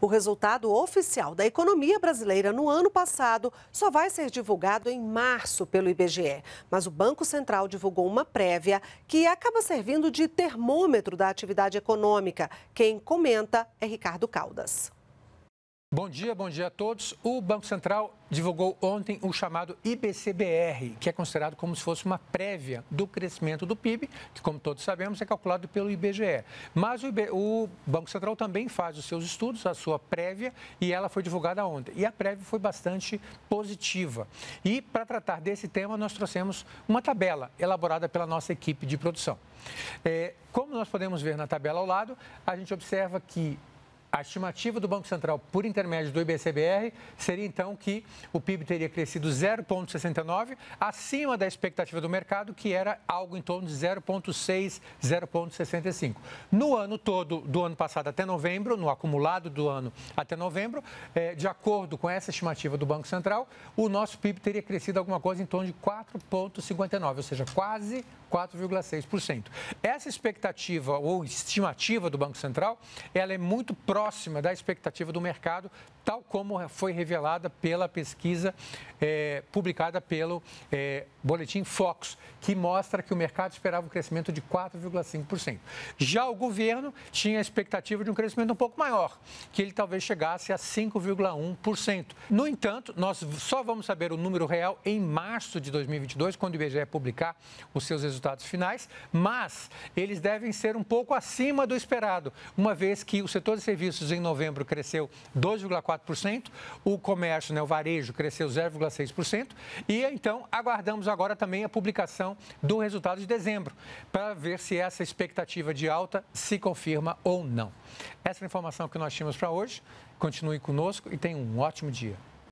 O resultado oficial da economia brasileira no ano passado só vai ser divulgado em março pelo IBGE, mas o Banco Central divulgou uma prévia que acaba servindo de termômetro da atividade econômica. Quem comenta é Ricardo Caldas. Bom dia, bom dia a todos. O Banco Central divulgou ontem o chamado IBCBR, que é considerado como se fosse uma prévia do crescimento do PIB, que, como todos sabemos, é calculado pelo IBGE. Mas o, IB... o, Banco Central também faz os seus estudos, a sua prévia, e ela foi divulgada ontem. E a prévia foi bastante positiva. E, para tratar desse tema, nós trouxemos uma tabela elaborada pela nossa equipe de produção. É, como nós podemos ver na tabela ao lado, a gente observa que a estimativa do Banco Central, por intermédio do IBCBR, seria então que o PIB teria crescido 0,69, acima da expectativa do mercado, que era algo em torno de 0,6, 0,65. No ano todo, do ano passado até novembro, no acumulado do ano até novembro, eh, de acordo com essa estimativa do Banco Central, o nosso PIB teria crescido alguma coisa em torno de 4,59, ou seja, quase 4,6%. Essa expectativa ou estimativa do Banco Central, ela é muito próxima próxima da expectativa do mercado, tal como foi revelada pela pesquisa é, publicada pelo é, Boletim Fox, que mostra que o mercado esperava um crescimento de 4,5%. Já o governo tinha a expectativa de um crescimento um pouco maior, que ele talvez chegasse a 5,1%. No entanto, nós só vamos saber o número real em março de 2022, quando o IBGE publicar os seus resultados finais, mas eles devem ser um pouco acima do esperado, uma vez que o setor de serviços serviços em novembro cresceu 2,4%, o comércio, né, o varejo, cresceu 0,6%. E então aguardamos agora também a publicação do resultado de dezembro, para ver se essa expectativa de alta se confirma ou não. Essa é a informação que nós tínhamos para hoje. Continue conosco e tenha um ótimo dia.